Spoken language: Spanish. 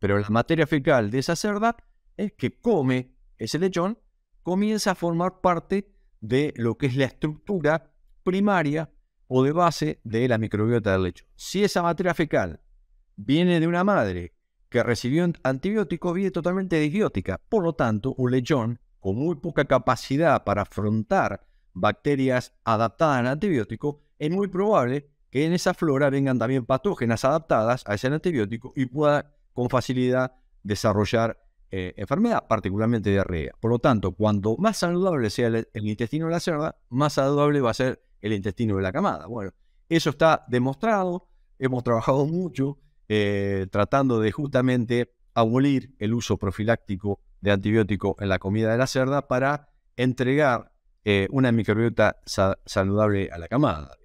Pero la materia fecal de esa cerda es que come ese lechón, comienza a formar parte de lo que es la estructura primaria o de base de la microbiota del lecho. Si esa materia fecal viene de una madre que recibió antibiótico, viene totalmente disbiótica. Por lo tanto, un lechón con muy poca capacidad para afrontar bacterias adaptadas al antibiótico, es muy probable que en esa flora vengan también patógenas adaptadas a ese antibiótico y pueda con facilidad desarrollar eh, enfermedad, particularmente diarrea. Por lo tanto, cuanto más saludable sea el, intestino de la cerda, más saludable va a ser el intestino de la camada. Bueno, eso está demostrado, hemos trabajado mucho eh, tratando de justamente abolir el uso profiláctico de antibióticos en la comida de la cerda para entregar eh, una microbiota saludable a la camada.